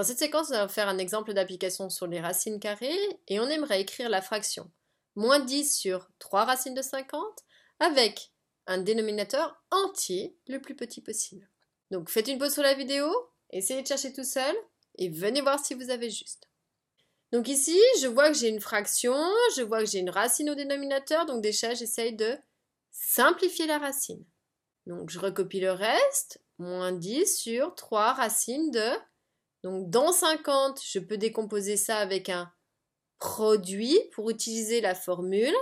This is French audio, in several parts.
Dans cette séquence, on va faire un exemple d'application sur les racines carrées et on aimerait écrire la fraction moins 10 sur 3 racines de 50 avec un dénominateur entier le plus petit possible. Donc faites une pause sur la vidéo, essayez de chercher tout seul et venez voir si vous avez juste. Donc ici, je vois que j'ai une fraction, je vois que j'ai une racine au dénominateur, donc déjà j'essaye de simplifier la racine. Donc je recopie le reste, moins 10 sur 3 racines de donc dans 50, je peux décomposer ça avec un produit pour utiliser la formule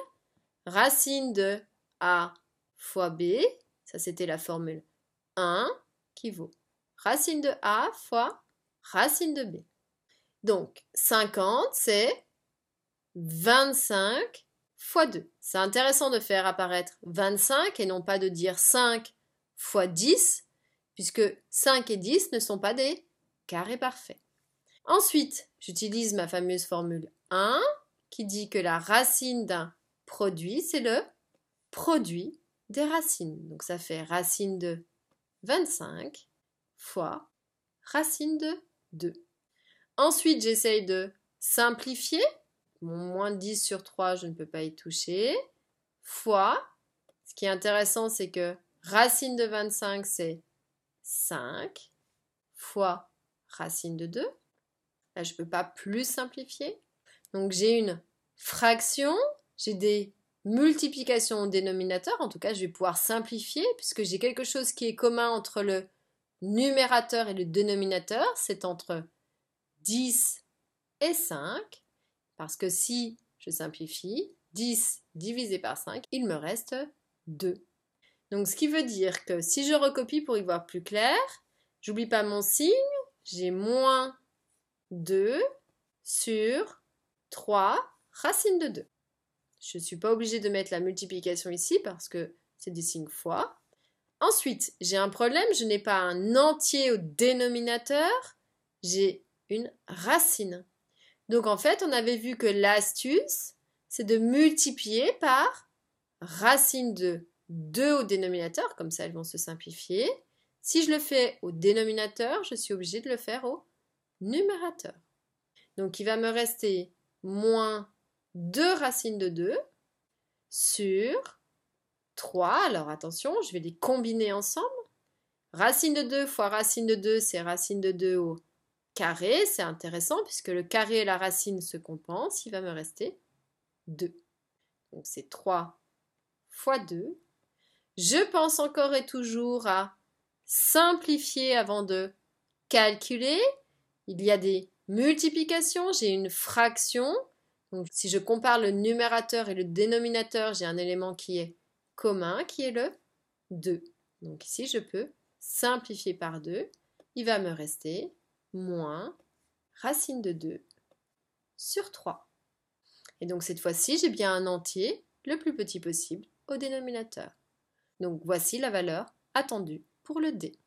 racine de A fois B, ça c'était la formule 1 qui vaut racine de A fois racine de B. Donc 50 c'est 25 fois 2. C'est intéressant de faire apparaître 25 et non pas de dire 5 fois 10 puisque 5 et 10 ne sont pas des carré parfait. Ensuite, j'utilise ma fameuse formule 1 qui dit que la racine d'un produit, c'est le produit des racines. Donc ça fait racine de 25 fois racine de 2. Ensuite, j'essaye de simplifier. Mon moins 10 sur 3, je ne peux pas y toucher. Fois. Ce qui est intéressant, c'est que racine de 25, c'est 5. Fois racine de 2. Là, je ne peux pas plus simplifier. Donc j'ai une fraction, j'ai des multiplications au dénominateur. En tout cas, je vais pouvoir simplifier puisque j'ai quelque chose qui est commun entre le numérateur et le dénominateur. C'est entre 10 et 5. Parce que si je simplifie, 10 divisé par 5, il me reste 2. Donc ce qui veut dire que si je recopie pour y voir plus clair, j'oublie pas mon signe, j'ai moins 2 sur 3 racine de 2. Je ne suis pas obligée de mettre la multiplication ici parce que c'est du signe fois. Ensuite, j'ai un problème, je n'ai pas un entier au dénominateur, j'ai une racine. Donc en fait, on avait vu que l'astuce, c'est de multiplier par racine de 2 au dénominateur, comme ça elles vont se simplifier, si je le fais au dénominateur, je suis obligée de le faire au numérateur. Donc il va me rester moins 2 racines de 2 sur 3. Alors attention, je vais les combiner ensemble. Racine de 2 fois racine de 2, c'est racine de 2 au carré. C'est intéressant puisque le carré et la racine se compensent. Il va me rester 2. Donc c'est 3 fois 2. Je pense encore et toujours à simplifier avant de calculer. Il y a des multiplications, j'ai une fraction. Donc si je compare le numérateur et le dénominateur, j'ai un élément qui est commun, qui est le 2. Donc ici, je peux simplifier par 2. Il va me rester moins racine de 2 sur 3. Et donc cette fois-ci, j'ai bien un entier le plus petit possible au dénominateur. Donc voici la valeur attendue pour le D.